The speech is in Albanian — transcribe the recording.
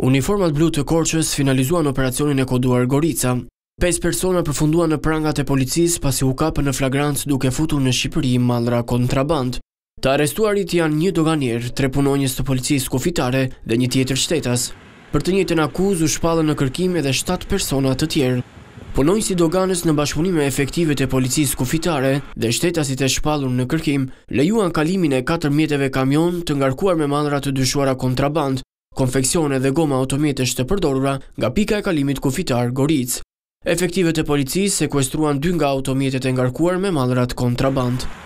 Uniformat blu të korqës finalizuan operacionin e koduar Gorica. Pesë persona përfunduan në prangat e policis pasi u kapë në flagrant duke futu në Shqipëri malra kontraband. Të arestuarit janë një doganier, tre punonjës të policisë kufitare dhe një tjetër shtetas. Për të një të nakuz u shpallën në kërkim edhe 7 persona të tjerë. Punojnë i doganës në bashkëpunime efektive të policisë kufitare dhe shtetasit e shpallur në kërkim, lejuan kalimin e 4 mjetëve kamion të ngarkuar me madra të dyshuara kontraband konfeksione dhe goma automjetesh të përdorura nga pika e kalimit kufitar Goric. Efektivet e policisë sekuestruan dy nga automjetet e ngarkuar me mallrat kontraband.